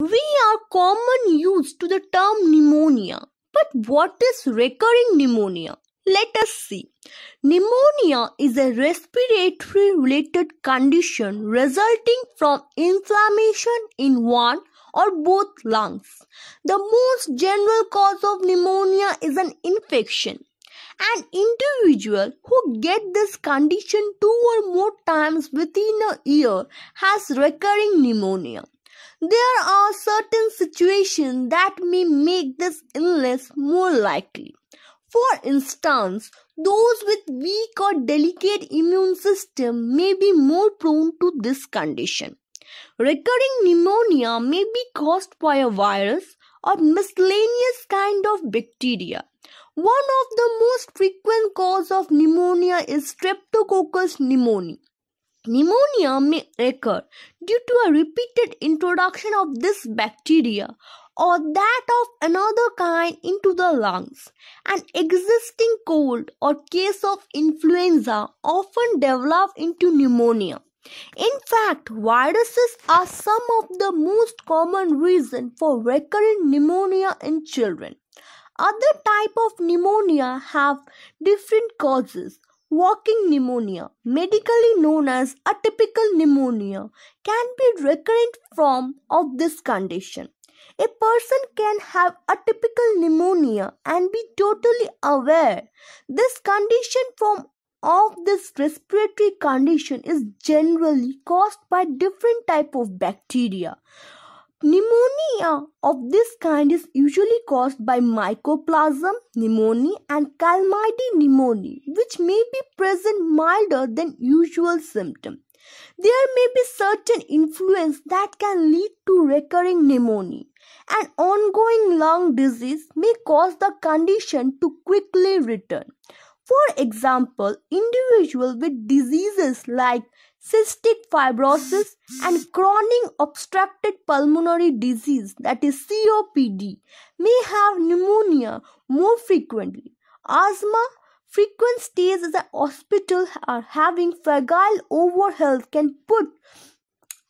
We are common used to the term pneumonia. But what is recurring pneumonia? Let us see. Pneumonia is a respiratory related condition resulting from inflammation in one or both lungs. The most general cause of pneumonia is an infection. An individual who get this condition two or more times within a year has recurring pneumonia. There are certain situations that may make this illness more likely. For instance, those with weak or delicate immune system may be more prone to this condition. Recurring pneumonia may be caused by a virus or miscellaneous kind of bacteria. One of the most frequent cause of pneumonia is Streptococcus pneumoniae. Pneumonia may occur due to a repeated introduction of this bacteria or that of another kind into the lungs. An existing cold or case of influenza often develop into pneumonia. In fact, viruses are some of the most common reason for recurrent pneumonia in children. Other type of pneumonia have different causes Walking pneumonia, medically known as atypical pneumonia, can be recurrent form of this condition. A person can have atypical pneumonia and be totally aware. This condition form of this respiratory condition is generally caused by different type of bacteria. Pneumonia of this kind is usually caused by mycoplasma pneumonia and Chlamydia pneumonia, which may be present milder than usual symptoms. There may be certain influence that can lead to recurring pneumonia. An ongoing lung disease may cause the condition to quickly return. For example, individuals with diseases like cystic fibrosis, and chronic obstructive pulmonary disease, that is COPD, may have pneumonia more frequently. Asthma, frequent stays at the hospital, or having fragile overall health can put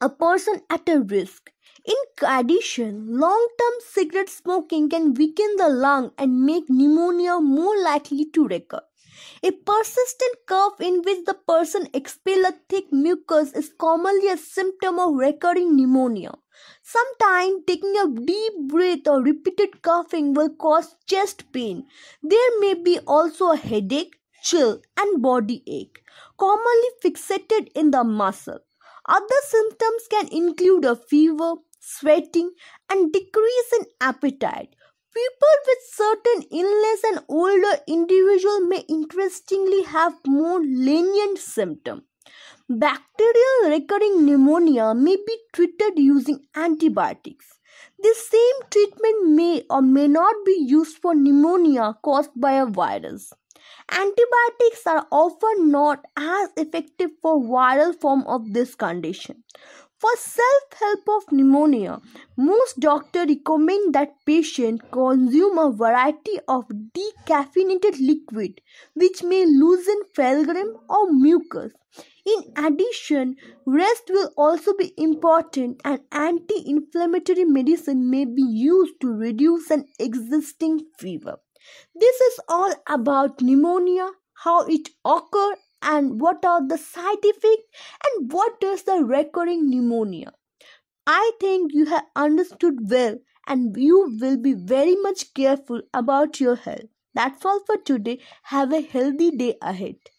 a person at a risk. In addition, long term cigarette smoking can weaken the lung and make pneumonia more likely to recur. A persistent cough in which the person expels a thick mucus is commonly a symptom of recurring pneumonia. Sometimes taking a deep breath or repeated coughing will cause chest pain. There may be also a headache, chill, and body ache, commonly fixated in the muscle. Other symptoms can include a fever, sweating, and decrease in appetite. People with certain illness and older individuals may interestingly have more lenient symptoms. Bacterial recurring pneumonia may be treated using antibiotics. This same treatment may or may not be used for pneumonia caused by a virus. Antibiotics are often not as effective for viral form of this condition. For self-help of pneumonia, most doctors recommend that patient consume a variety of decaffeinated liquid which may loosen phlegm or mucus. In addition, rest will also be important and anti-inflammatory medicine may be used to reduce an existing fever. This is all about pneumonia, how it occurs and what are the side effects and what is the recurring pneumonia i think you have understood well and you will be very much careful about your health that's all for today have a healthy day ahead